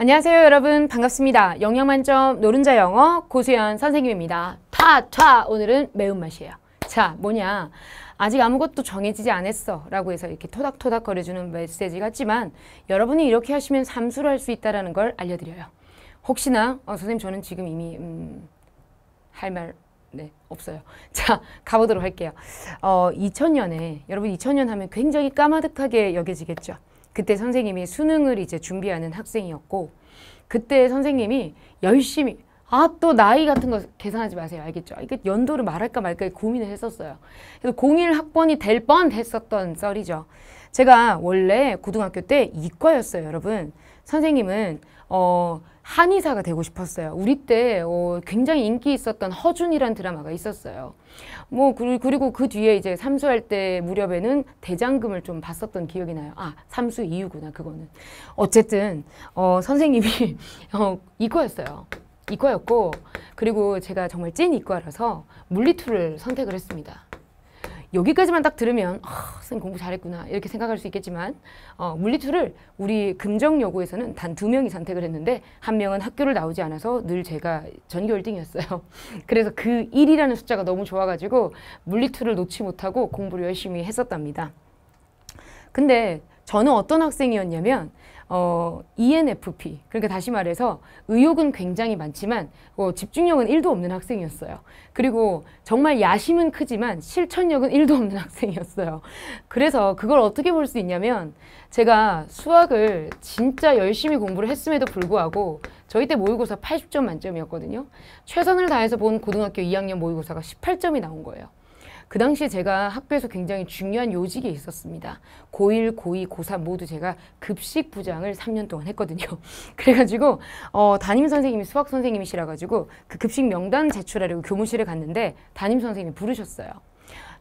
안녕하세요 여러분 반갑습니다. 영양만점 노른자 영어 고수연 선생님입니다. 타타 오늘은 매운맛이에요. 자 뭐냐 아직 아무것도 정해지지 않았어 라고 해서 이렇게 토닥토닥 거려주는 메시지 같지만 여러분이 이렇게 하시면 삼수를 할 수 있다는 걸 알려드려요. 혹시나 어, 선생님 저는 지금 이미 음, 할말 네, 없어요. 자, 가보도록 할게요. 어, 2000년에, 여러분 2000년 하면 굉장히 까마득하게 여겨지겠죠. 그때 선생님이 수능을 이제 준비하는 학생이었고 그때 선생님이 열심히 아 또 나이 같은 거 계산하지 마세요 알겠죠? 이게 연도를 말할까 말까 고민을 했었어요. 그래서 01 학번이 될 뻔 했었던 썰이죠. 제가 원래 고등학교 때 이과였어요 여러분. 선생님은 어 한의사가 되고 싶었어요. 우리 때 어, 굉장히 인기 있었던 허준이란 드라마가 있었어요. 뭐 그리고 그 뒤에 이제 삼수할 때 무렵에는 대장금을 좀 봤었던 기억이 나요. 아 삼수 이유구나 그거는. 어쨌든 어, 선생님이 어, 이과였어요. 이과였고 그리고 제가 정말 찐 이과라서 물리투를 선택을 했습니다. 여기까지만 딱 들으면 아, 선생님 공부 잘했구나 이렇게 생각할 수 있겠지만 어, 물리투를 우리 금정여고에서는 단 두 명이 선택을 했는데 한 명은 학교를 나오지 않아서 늘 제가 전교 1등이었어요. 그래서 그 1이라는 숫자가 너무 좋아가지고 물리투를 놓지 못하고 공부를 열심히 했었답니다. 근데 저는 어떤 학생이었냐면 어, ENFP 그러니까 다시 말해서 의욕은 굉장히 많지만 어, 집중력은 1도 없는 학생이었어요. 그리고 정말 야심은 크지만 실천력은 1도 없는 학생이었어요. 그래서 그걸 어떻게 볼 수 있냐면 제가 수학을 진짜 열심히 공부를 했음에도 불구하고 저희 때 모의고사 80점 만점이었거든요. 최선을 다해서 본 고등학교 2학년 모의고사가 18점이 나온 거예요. 그 당시에 제가 학교에서 굉장히 중요한 요직이 있었습니다. 고1, 고2, 고3 모두 제가 급식 부장을 3년 동안 했거든요. 그래가지고 어, 담임 선생님이 수학 선생님이시라 가지고 그 급식 명단 제출하려고 교무실에 갔는데 담임 선생님이 부르셨어요.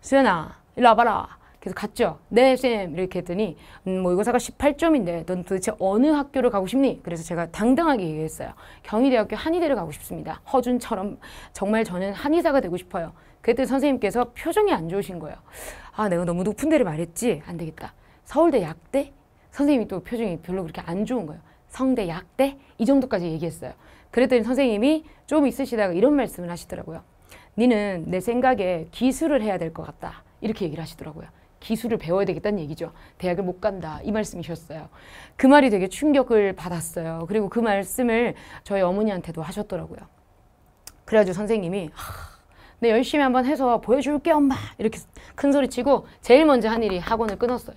수연아, 일로 와봐라. 그래서 갔죠. 네, 쌤. 이렇게 했더니, 음, 모의고사가 뭐 18점인데, 넌 도대체 어느 학교를 가고 싶니? 그래서 제가 당당하게 얘기했어요. 경희대학교 한의대를 가고 싶습니다. 허준처럼 정말 저는 한의사가 되고 싶어요. 그때 선생님께서 표정이 안 좋으신 거예요. 아, 내가 너무 높은 데를 말했지? 안 되겠다. 서울대 약대? 선생님이 또 표정이 별로 그렇게 안 좋은 거예요. 성대 약대? 이 정도까지 얘기했어요. 그랬더니 선생님이 좀 있으시다가 이런 말씀을 하시더라고요. 니는 내 생각에 기술을 해야 될 것 같다. 이렇게 얘기를 하시더라고요. 기술을 배워야 되겠다는 얘기죠. 대학을 못 간다 이 말씀이셨어요. 그 말이 되게 충격을 받았어요. 그리고 그 말씀을 저희 어머니한테도 하셨더라고요. 그래가지고 선생님이 내 열심히 한번 해서 보여줄게 엄마 이렇게 큰 소리 치고 제일 먼저 한 일이 학원을 끊었어요.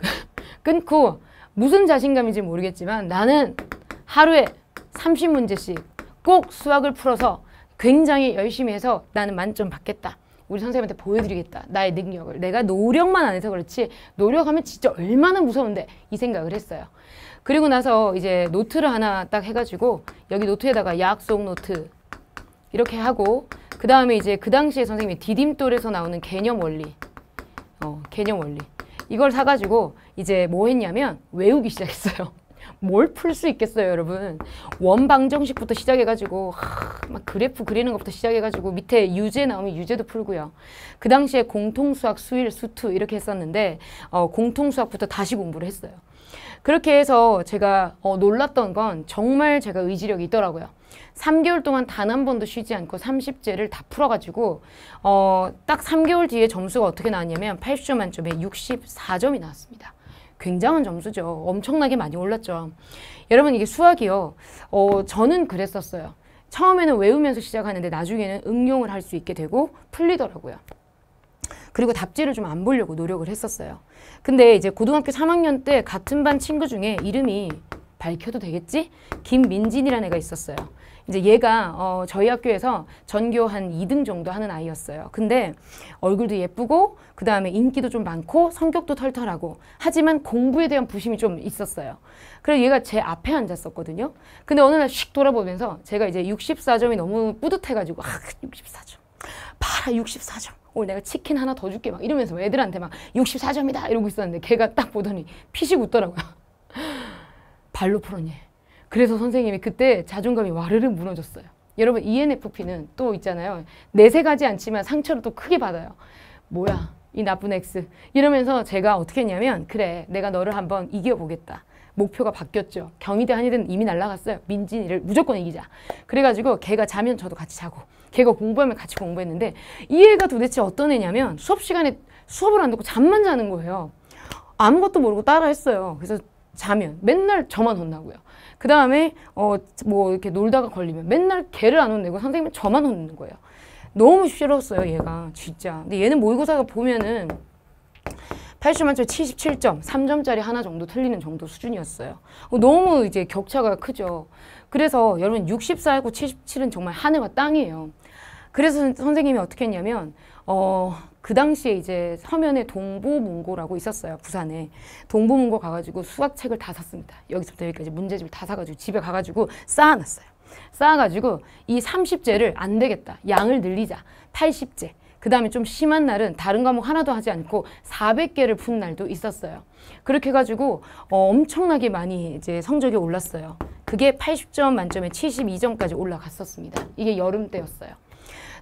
끊고 무슨 자신감인지 모르겠지만 나는 하루에 30문제씩 꼭 수학을 풀어서 굉장히 열심히 해서 나는 만점 받겠다. 우리 선생님한테 보여드리겠다. 나의 능력을. 내가 노력만 안 해서 그렇지 노력하면 진짜 얼마나 무서운데 이 생각을 했어요. 그리고 나서 이제 노트를 하나 딱 해가지고 여기 노트에다가 약속 노트 이렇게 하고 그 다음에 이제 그 당시에 선생님이 디딤돌에서 나오는 개념 원리 어 개념 원리 이걸 사가지고 이제 뭐 했냐면 외우기 시작했어요. 뭘풀수 있겠어요, 여러분. 원방정식부터 시작해가지고 막 그래프 그리는 것부터 시작해가지고 밑에 유제 나오면 유제도 풀고요. 그 당시에 공통수학, 수일, 수투 이렇게 했었는데 어, 공통수학부터 다시 공부를 했어요. 그렇게 해서 제가 어, 놀랐던 건 정말 제가 의지력이 있더라고요. 3개월 동안 단 한 번도 쉬지 않고 30제를 다 풀어가지고 어, 딱 3개월 뒤에 점수가 어떻게 나왔냐면 80점 만점에 64점이 나왔습니다. 굉장한 점수죠. 엄청나게 많이 올랐죠. 여러분 이게 수학이요. 어, 저는 그랬었어요. 처음에는 외우면서 시작하는데 나중에는 응용을 할 수 있게 되고 풀리더라고요. 그리고 답지를 좀 안 보려고 노력을 했었어요. 근데 이제 고등학교 3학년 때 같은 반 친구 중에 이름이 밝혀도 되겠지? 김민진이라는 애가 있었어요. 이제 얘가 어, 저희 학교에서 전교 한 2등 정도 하는 아이였어요. 근데 얼굴도 예쁘고 그 다음에 인기도 좀 많고 성격도 털털하고 하지만 공부에 대한 부심이 좀 있었어요. 그래서 얘가 제 앞에 앉았었거든요. 근데 어느 날 씩 돌아보면서 제가 이제 64점이 너무 뿌듯해가지고 아 64점 봐라 64점 오늘 내가 치킨 하나 더 줄게 막 이러면서 애들한테 막 64점이다 이러고 있었는데 걔가 딱 보더니 피식 웃더라고요. 발로 풀었니? 그래서 선생님이 그때 자존감이 와르르 무너졌어요. 여러분 ENFP는 또 있잖아요. 내색하지 않지만 상처를 또 크게 받아요. 뭐야 이 나쁜 X 이러면서 제가 어떻게 했냐면 그래 내가 너를 한번 이겨보겠다. 목표가 바뀌었죠. 경희대 한의대는 이미 날라갔어요. 민진이를 무조건 이기자. 그래가지고 걔가 자면 저도 같이 자고 걔가 공부하면 같이 공부했는데 이 애가 도대체 어떤 애냐면 수업 시간에 수업을 안 듣고 잠만 자는 거예요. 아무것도 모르고 따라 했어요. 그래서 자면 맨날 저만 혼나고요. 그 다음에 어 뭐 이렇게 놀다가 걸리면 맨날 걔를 안 혼내고 선생님은 저만 혼내는 거예요. 너무 싫었어요 얘가 진짜. 근데 얘는 모의고사가 보면은 80만 점 77점, 3점짜리 하나 정도 틀리는 정도 수준이었어요. 어, 너무 이제 격차가 크죠. 그래서 여러분 64하고 77은 정말 하늘과 땅이에요. 그래서 선생님이 어떻게 했냐면 어그 당시에 이제 서면에 동보문고라고 있었어요. 부산에. 동보문고 가가지고 수학책을 다 샀습니다. 여기서부터 여기까지 문제집을 다 사가지고 집에 가가지고 쌓아놨어요. 쌓아가지고 이 30제를 안 되겠다. 양을 늘리자. 80제. 그 다음에 좀 심한 날은 다른 과목 하나도 하지 않고 400개를 푼 날도 있었어요. 그렇게 해가지고 어, 엄청나게 많이 이제 성적이 올랐어요. 그게 80점 만점에 72점까지 올라갔었습니다. 이게 여름 때였어요.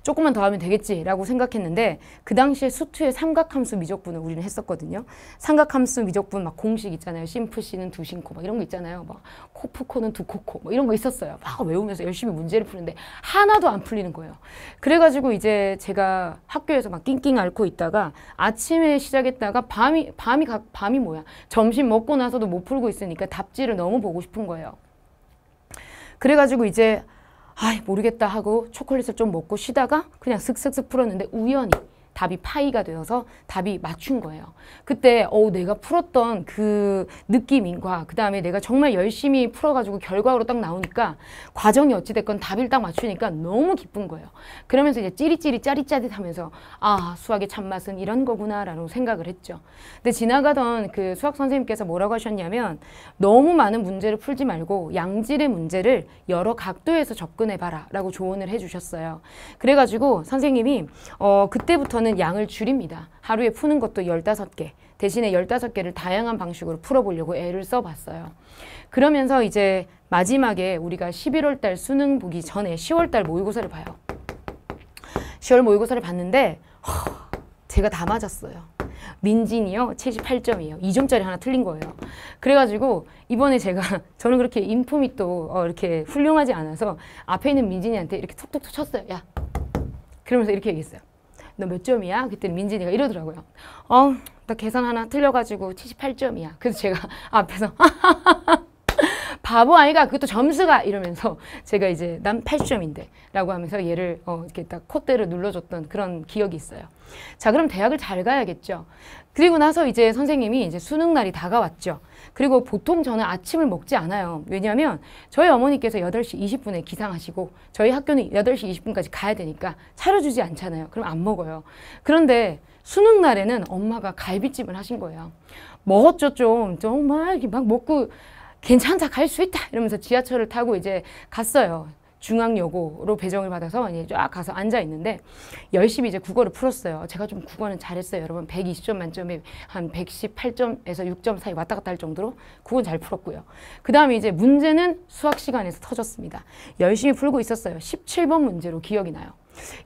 조금만 더 하면 되겠지라고 생각했는데 그 당시에 수트의 삼각함수 미적분을 우리는 했었거든요. 삼각함수 미적분 막 공식 있잖아요. 심프 씨는 두 심코 막 이런 거 있잖아요. 막 코프 코는 두 코코 뭐 이런 거 있었어요. 막 외우면서 열심히 문제를 푸는데 하나도 안 풀리는 거예요. 그래가지고 이제 제가 학교에서 막 낑낑 앓고 있다가 아침에 시작했다가 밤이 밤이 가, 밤이 뭐야? 점심 먹고 나서도 못 풀고 있으니까 답지를 너무 보고 싶은 거예요. 그래가지고 이제 아 모르겠다 하고 초콜릿을 좀 먹고 쉬다가 그냥 슥슥슥 풀었는데 우연히 답이 파이가 되어서 답이 맞춘 거예요. 그때 어 내가 풀었던 그 느낌인과 그 다음에 내가 정말 열심히 풀어가지고 결과로 딱 나오니까 과정이 어찌 됐건 답을 딱 맞추니까 너무 기쁜 거예요. 그러면서 이제 찌릿찌릿 짜릿짜릿하면서 아 수학의 참맛은 이런 거구나라고 생각을 했죠. 근데 지나가던 그 수학 선생님께서 뭐라고 하셨냐면 너무 많은 문제를 풀지 말고 양질의 문제를 여러 각도에서 접근해봐라 라고 조언을 해주셨어요. 그래가지고 선생님이 어 그때부터는 저는 양을 줄입니다. 하루에 푸는 것도 15개, 대신에 15개를 다양한 방식으로 풀어보려고 애를 써봤어요. 그러면서 이제 마지막에 우리가 11월 달 수능 보기 전에 10월 달 모의고사를 봐요. 10월 모의고사를 봤는데 허, 제가 다 맞았어요. 민진이요. 78점이에요. 2점짜리 하나 틀린 거예요. 그래가지고 이번에 제가 저는 그렇게 인품이 또 어, 이렇게 훌륭하지 않아서 앞에 있는 민진이한테 이렇게 톡톡톡 쳤어요. 야! 그러면서 이렇게 얘기했어요. 너몇 점이야? 그때 민진이가 이러더라고요. 어, 나 계산 하나 틀려가지고 78점이야. 그래서 제가 앞에서 바보 아이가 그것도 점수가 이러면서 제가 이제 난 8점인데 라고 하면서 얘를 어 이렇게 딱 콧대를 눌러줬던 그런 기억이 있어요. 자 그럼 대학을 잘 가야겠죠. 그리고 나서 이제 선생님이 이제 수능 날이 다가왔죠. 그리고 보통 저는 아침을 먹지 않아요. 왜냐하면 저희 어머니께서 8시 20분에 기상하시고 저희 학교는 8시 20분까지 가야 되니까 차려주지 않잖아요. 그럼 안 먹어요. 그런데 수능 날에는 엄마가 갈비찜을 하신 거예요. 먹었죠 좀 정말 막 먹고 괜찮다 갈 수 있다 이러면서 지하철을 타고 이제 갔어요. 중앙여고로 배정을 받아서 이제 쫙 가서 앉아 있는데 열심히 이제 국어를 풀었어요. 제가 좀 국어는 잘했어요. 여러분 120점 만점에 한 118점에서 6점 사이 왔다 갔다 할 정도로 국어는 잘 풀었고요. 그 다음에 이제 문제는 수학 시간에서 터졌습니다. 열심히 풀고 있었어요. 17번 문제로 기억이 나요.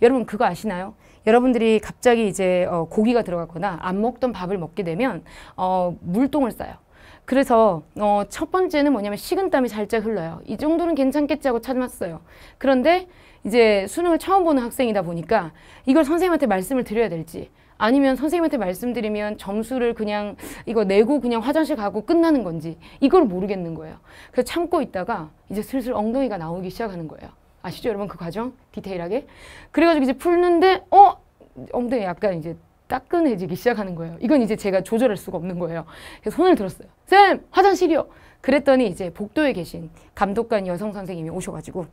여러분 그거 아시나요? 여러분들이 갑자기 이제 어, 고기가 들어갔거나 안 먹던 밥을 먹게 되면 어, 물동을 싸요. 그래서 어, 첫 번째는 뭐냐면 식은땀이 살짝 흘러요. 이 정도는 괜찮겠지 하고 찾았어요 그런데 이제 수능을 처음 보는 학생이다 보니까 이걸 선생님한테 말씀을 드려야 될지 아니면 선생님한테 말씀드리면 점수를 그냥 이거 내고 그냥 화장실 가고 끝나는 건지 이걸 모르겠는 거예요. 그래서 참고 있다가 이제 슬슬 엉덩이가 나오기 시작하는 거예요. 아시죠 여러분 그 과정? 디테일하게. 그래가지고 이제 풀는데 어? 엉덩이 약간 이제 따끈해지기 시작하는 거예요. 이건 이제 제가 조절할 수가 없는 거예요. 그래서 손을 들었어요. 쌤! 화장실이요! 그랬더니 이제 복도에 계신 감독관 여성 선생님이 오셔가지고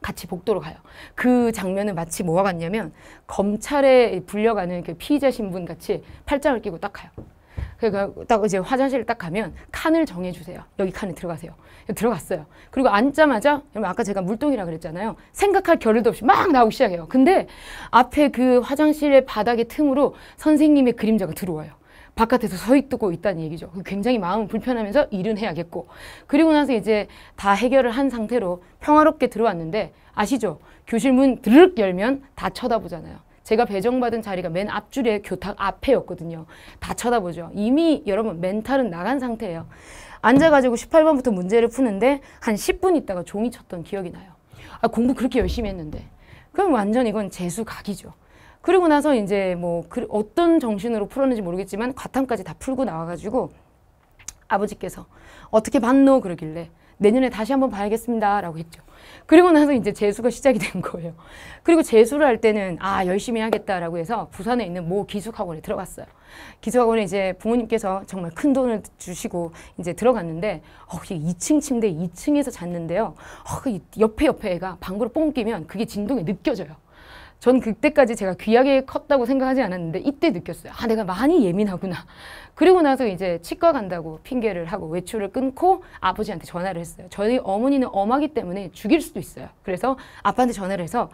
같이 복도로 가요. 그 장면은 마치 뭐와 같냐면 검찰에 불려가는 그 피의자 신분 같이 팔짱을 끼고 딱 가요. 그러니까 딱 이제 화장실 딱 가면 칸을 정해주세요. 여기 칸에 들어가세요. 들어갔어요. 그리고 앉자마자 여러분 아까 제가 물동이라 그랬잖아요. 생각할 겨를도 없이 막 나오기 시작해요. 근데 앞에 그 화장실의 바닥의 틈으로 선생님의 그림자가 들어와요. 바깥에서 서 있고 있다는 얘기죠. 그 굉장히 마음 불편하면서 일은 해야겠고. 그리고 나서 이제 다 해결을 한 상태로 평화롭게 들어왔는데 아시죠? 교실 문 드르륵 열면 다 쳐다보잖아요. 제가 배정받은 자리가 맨 앞줄에 교탁 앞에였거든요. 다 쳐다보죠. 이미 여러분 멘탈은 나간 상태예요. 앉아가지고 18번부터 문제를 푸는데 한 10분 있다가 종이 쳤던 기억이 나요. 아, 공부 그렇게 열심히 했는데. 그럼 완전 이건 재수 각이죠. 그리고 나서 이제 뭐그 어떤 정신으로 풀었는지 모르겠지만 과탐까지 다 풀고 나와가지고 아버지께서 어떻게 봤노 그러길래 내년에 다시 한번 봐야겠습니다. 라고 했죠. 그리고 나서 이제 재수가 시작이 된 거예요. 그리고 재수를 할 때는 아 열심히 하겠다라고 해서 부산에 있는 모 기숙학원에 들어갔어요. 기숙학원에 이제 부모님께서 정말 큰 돈을 주시고 이제 들어갔는데 어, 2층 침대 2층에서 잤는데요. 어, 그 옆에 옆에 애가 방구를 뽕 끼면 그게 진동이 느껴져요. 전 그때까지 제가 귀하게 컸다고 생각하지 않았는데 이때 느꼈어요. 아 내가 많이 예민하구나. 그리고 나서 이제 치과 간다고 핑계를 하고 외출을 끊고 아버지한테 전화를 했어요. 저희 어머니는 엄하기 때문에 죽일 수도 있어요. 그래서 아빠한테 전화를 해서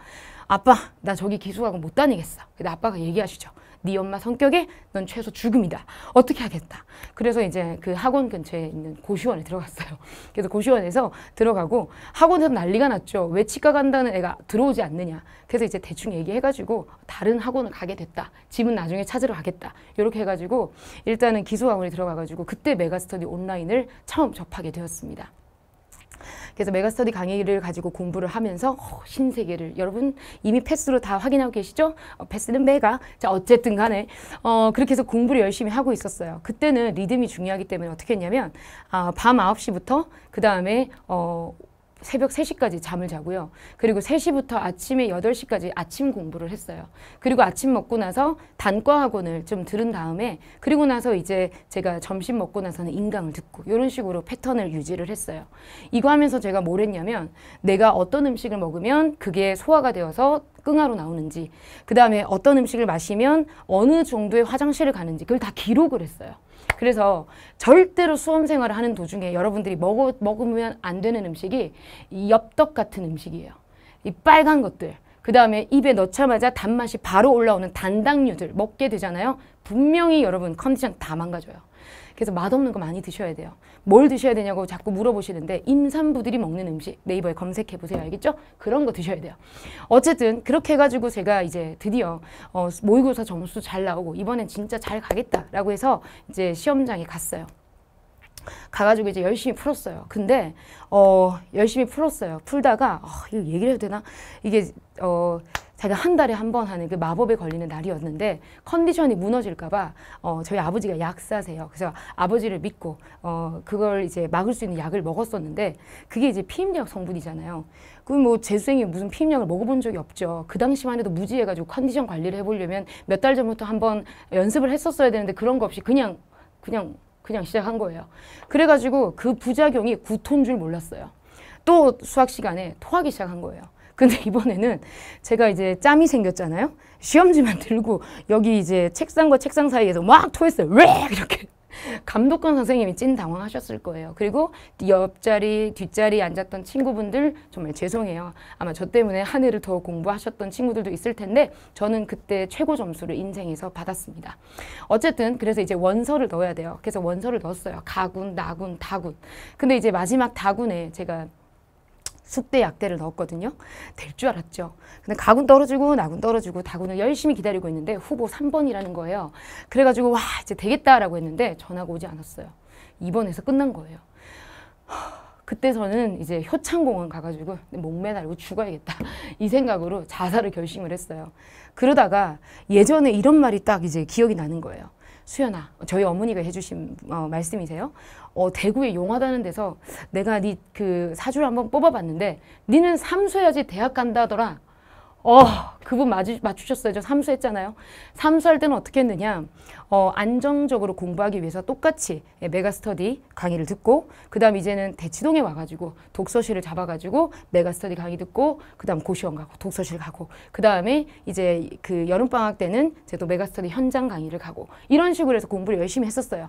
아빠 나 저기 기숙학원 못 다니겠어. 근데 아빠가 얘기하시죠. 네 엄마 성격에 넌 최소 죽음이다. 어떻게 하겠다. 그래서 이제 그 학원 근처에 있는 고시원에 들어갔어요. 그래서 고시원에서 들어가고 학원에서 난리가 났죠. 왜 치과 간다는 애가 들어오지 않느냐. 그래서 이제 대충 얘기해가지고 다른 학원을 가게 됐다. 집은 나중에 찾으러 가겠다. 이렇게 해가지고 일단은 기숙학원에 들어가가지고 그때 메가스터디 온라인을 처음 접하게 되었습니다. 그래서 메가스터디 강의를 가지고 공부를 하면서 어, 신세계를 여러분 이미 패스로 다 확인하고 계시죠? 어, 패스는 메가. 자 어쨌든 간에 어, 그렇게 해서 공부를 열심히 하고 있었어요. 그때는 리듬이 중요하기 때문에 어떻게 했냐면 아, 밤아 시부터그 다음에 어, 새벽 3시까지 잠을 자고요. 그리고 3시부터 아침에 8시까지 아침 공부를 했어요. 그리고 아침 먹고 나서 단과 학원을 좀 들은 다음에 그리고 나서 이제 제가 점심 먹고 나서는 인강을 듣고 이런 식으로 패턴을 유지를 했어요. 이거 하면서 제가 뭘 했냐면 내가 어떤 음식을 먹으면 그게 소화가 되어서 끙하로 나오는지 그 다음에 어떤 음식을 마시면 어느 정도의 화장실을 가는지 그걸 다 기록을 했어요. 그래서 절대로 수험생활을 하는 도중에 여러분들이 먹어, 먹으면 안 되는 음식이 이 엽떡 같은 음식이에요. 이 빨간 것들. 그 다음에 입에 넣자마자 단맛이 바로 올라오는 단당류들 먹게 되잖아요. 분명히 여러분 컨디션 다 망가져요. 그래서 맛없는 거 많이 드셔야 돼요. 뭘 드셔야 되냐고 자꾸 물어보시는데 임산부들이 먹는 음식 네이버에 검색해 보세요 알겠죠? 그런 거 드셔야 돼요. 어쨌든 그렇게 해가지고 제가 이제 드디어 어, 모의고사 점수 잘 나오고 이번엔 진짜 잘 가겠다라고 해서 이제 시험장에 갔어요. 가가지고 이제 열심히 풀었어요. 근데 어 열심히 풀었어요. 풀다가 어, 이거 얘기를 해도 되나? 이게 어 자기가 한 달에 한 번 하는 그 마법에 걸리는 날이었는데 컨디션이 무너질까봐 어, 저희 아버지가 약사세요. 그래서 아버지를 믿고 어, 그걸 이제 막을 수 있는 약을 먹었었는데 그게 이제 피임약 성분이잖아요. 그럼 뭐 재수생이 무슨 피임약을 먹어본 적이 없죠. 그 당시만 해도 무지해가지고 컨디션 관리를 해보려면 몇 달 전부터 한번 연습을 했었어야 되는데 그런 거 없이 그냥 그냥 그냥 시작한 거예요. 그래가지고 그 부작용이 구토인 줄 몰랐어요. 또 수학 시간에 토하기 시작한 거예요. 근데 이번에는 제가 이제 짬이 생겼잖아요. 시험지만 들고 여기 이제 책상과 책상 사이에서 막 토했어요. 왜 이렇게 감독관 선생님이 찐 당황하셨을 거예요. 그리고 옆자리, 뒷자리 앉았던 친구분들 정말 죄송해요. 아마 저 때문에 한 해를 더 공부하셨던 친구들도 있을 텐데 저는 그때 최고 점수를 인생에서 받았습니다. 어쨌든 그래서 이제 원서를 넣어야 돼요. 그래서 원서를 넣었어요. 가군, 나군, 다군. 근데 이제 마지막 다군에 제가 숙대 약대를 넣었거든요. 될 줄 알았죠. 근데 가군 떨어지고 나군 떨어지고 다군을 열심히 기다리고 있는데 후보 3번이라는 거예요. 그래가지고 와 이제 되겠다라고 했는데 전화가 오지 않았어요. 2번에서 끝난 거예요. 그때 저는 이제 효창공원 가가지고 목매달고 죽어야겠다 이 생각으로 자살을 결심을 했어요. 그러다가 예전에 이런 말이 딱 이제 기억이 나는 거예요. 수연아 저희 어머니가 해주신 어, 말씀이세요. 어, 대구에 용하다는 데서 내가 니그 사주를 한번 뽑아봤는데 니는 삼수해야지 대학 간다더라. 어, 그분 맞추, 맞추셨어요. 저 삼수했잖아요. 삼수할 때는 어떻게 했느냐. 어, 안정적으로 공부하기 위해서 똑같이 예, 메가스터디 강의를 듣고 그 다음 이제는 대치동에 와가지고 독서실을 잡아가지고 메가스터디 강의 듣고 그 다음 고시원 가고 독서실 가고 그 다음에 이제 그 여름방학 때는 제도 메가스터디 현장 강의를 가고 이런 식으로 해서 공부를 열심히 했었어요.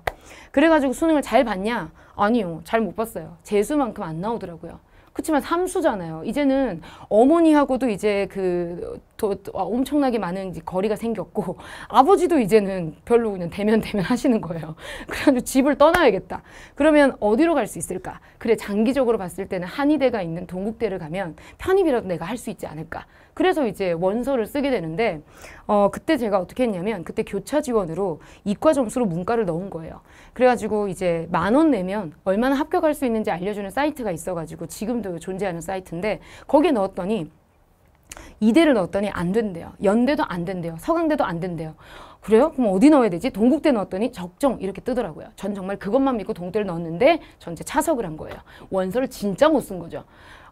그래가지고 수능을 잘 봤냐? 아니요. 잘 못 봤어요. 재수만큼 안 나오더라고요. 그렇지만 삼수잖아요. 이제는 어머니하고도 이제 그 도, 아, 엄청나게 많은 거리가 생겼고 아버지도 이제는 별로 그냥 대면 대면 하시는 거예요. 그래가지고 집을 떠나야겠다. 그러면 어디로 갈 수 있을까? 그래 장기적으로 봤을 때는 한의대가 있는 동국대를 가면 편입이라도 내가 할 수 있지 않을까? 그래서 이제 원서를 쓰게 되는데 어, 그때 제가 어떻게 했냐면 그때 교차 지원으로 이과 점수로 문과를 넣은 거예요. 그래가지고 이제 만 원 내면 얼마나 합격할 수 있는지 알려주는 사이트가 있어가지고 지금도 존재하는 사이트인데 거기에 넣었더니 이대를 넣었더니 안 된대요. 연대도 안 된대요. 서강대도 안 된대요. 그래요? 그럼 어디 넣어야 되지? 동국대 넣었더니 적정 이렇게 뜨더라고요. 전 정말 그것만 믿고 동대를 넣었는데 전체 차석을 한 거예요. 원서를 진짜 못 쓴 거죠.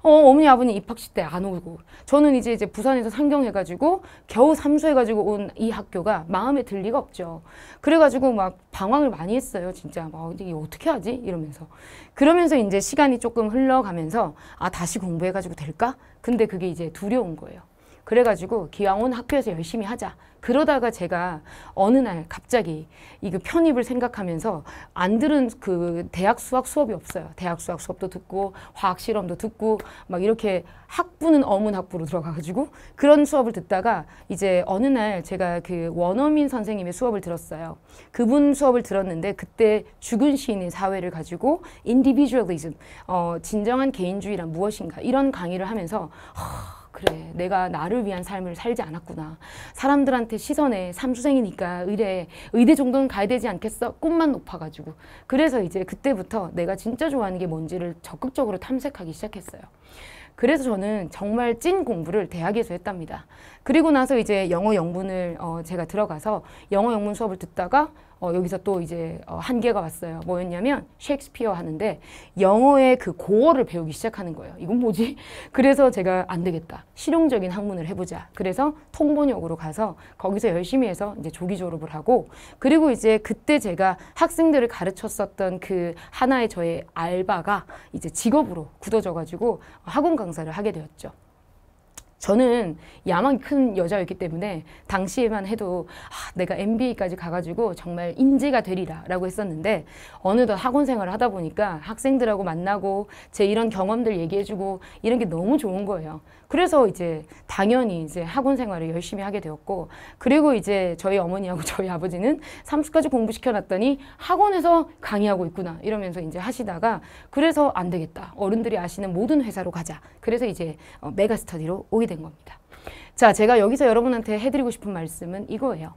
어, 어머니 아버님 입학식 때안 오고 저는 이제 이제 부산에서 상경해가지고 겨우 삼수해가지고 온 이 학교가 마음에 들 리가 없죠. 그래가지고 막 방황을 많이 했어요. 진짜 막 이게 어떻게 하지 이러면서 그러면서 이제 시간이 조금 흘러가면서 아 다시 공부해가지고 될까? 근데 그게 이제 두려운 거예요. 그래가지고 기왕 온 학교에서 열심히 하자. 그러다가 제가 어느 날 갑자기 이거 그 편입을 생각하면서 안 들은 그 대학 수학 수업이 없어요. 대학 수학 수업도 듣고 화학 실험도 듣고 막 이렇게 학부는 어문 학부로 들어가가지고 그런 수업을 듣다가 이제 어느 날 제가 그 원어민 선생님의 수업을 들었어요. 그분 수업을 들었는데 그때 죽은 시인의 사회를 가지고 인디비주얼리즘, 어, 진정한 개인주의란 무엇인가 이런 강의를 하면서 허, 그래 내가 나를 위한 삶을 살지 않았구나 사람들한테 시선에 삼수생이니까 의대 의대 정도는 가야 되지 않겠어 꿈만 높아가지고 그래서 이제 그때부터 내가 진짜 좋아하는 게 뭔지를 적극적으로 탐색하기 시작했어요. 그래서 저는 정말 찐 공부를 대학에서 했답니다. 그리고 나서 이제 영어 영문을 어, 제가 들어가서 영어 영문 수업을 듣다가 어, 여기서 또 이제 어, 한계가 왔어요. 뭐였냐면 셰익스피어 하는데 영어의 그 고어를 배우기 시작하는 거예요. 이건 뭐지? 그래서 제가 안 되겠다. 실용적인 학문을 해보자. 그래서 통번역으로 가서 거기서 열심히 해서 이제 조기 졸업을 하고 그리고 이제 그때 제가 학생들을 가르쳤었던 그 하나의 저의 알바가 이제 직업으로 굳어져가지고 학원 강사를 하게 되었죠. 저는 야망이 큰 여자였기 때문에 당시에만 해도 아, 내가 MBA까지 가가지고 정말 인재가 되리라 라고 했었는데 어느덧 학원 생활을 하다 보니까 학생들하고 만나고 제 이런 경험들 얘기해주고 이런 게 너무 좋은 거예요. 그래서 이제 당연히 이제 학원 생활을 열심히 하게 되었고 그리고 이제 저희 어머니하고 저희 아버지는 삼수까지 공부시켜놨더니 학원에서 강의하고 있구나 이러면서 이제 하시다가 그래서 안 되겠다. 어른들이 아시는 모든 회사로 가자. 그래서 이제 어, 메가스터디로 오게 된 겁니다. 자, 제가 여기서 여러분한테 해드리고 싶은 말씀은 이거예요.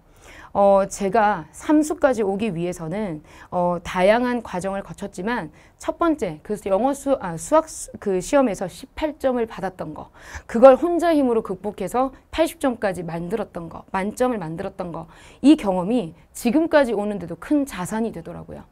어, 제가 삼수까지 오기 위해서는 어, 다양한 과정을 거쳤지만 첫 번째 그 영어 수, 아, 수학 수, 그 시험에서 18점을 받았던 거 그걸 혼자 힘으로 극복해서 80점까지 만들었던 거 만점을 만들었던 거 이 경험이 지금까지 오는데도 큰 자산이 되더라고요.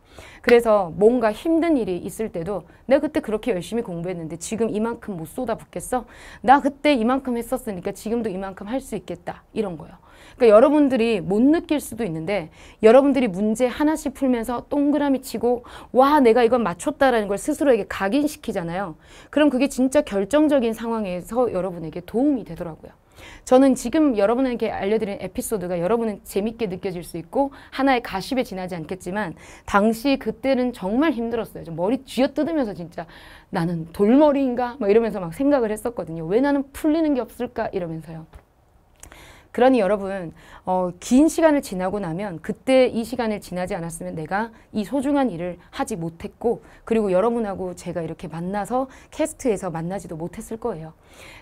그래서 뭔가 힘든 일이 있을 때도 내가 그때 그렇게 열심히 공부했는데 지금 이만큼 못 쏟아붓겠어? 나 그때 이만큼 했었으니까 지금도 이만큼 할 수 있겠다 이런 거예요. 그러니까 여러분들이 못 느낄 수도 있는데 여러분들이 문제 하나씩 풀면서 동그라미 치고 와 내가 이건 맞췄다라는 걸 스스로에게 각인시키잖아요. 그럼 그게 진짜 결정적인 상황에서 여러분에게 도움이 되더라고요. 저는 지금 여러분에게 알려드린 에피소드가 여러분은 재밌게 느껴질 수 있고 하나의 가십에 지나지 않겠지만 당시 그때는 정말 힘들었어요. 머리 쥐어뜯으면서 진짜 나는 돌머리인가? 막 이러면서 막 생각을 했었거든요. 왜 나는 풀리는 게 없을까? 이러면서요. 그러니 여러분 어, 긴 시간을 지나고 나면 그때 이 시간을 지나지 않았으면 내가 이 소중한 일을 하지 못했고 그리고 여러분하고 제가 이렇게 만나서 캐스트에서 만나지도 못했을 거예요.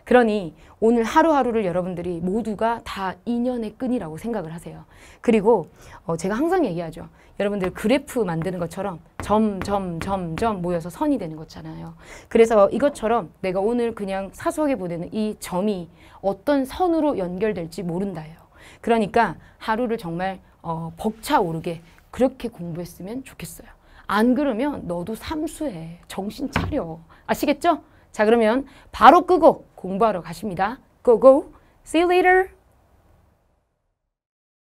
그러니 오늘 하루하루를 여러분들이 모두가 다 인연의 끈이라고 생각을 하세요. 그리고 어, 제가 항상 얘기하죠. 여러분들 그래프 만드는 것처럼 점점 점점 모여서 선이 되는 거잖아요. 그래서 이것처럼 내가 오늘 그냥 사소하게 보내는 이 점이 어떤 선으로 연결될지 모른다요. 그러니까 하루를 정말 어, 벅차오르게 그렇게 공부했으면 좋겠어요. 안 그러면 너도 삼수해. 정신 차려. 아시겠죠? 자 그러면 바로 끄고 공부하러 가십니다. Go go. See you later.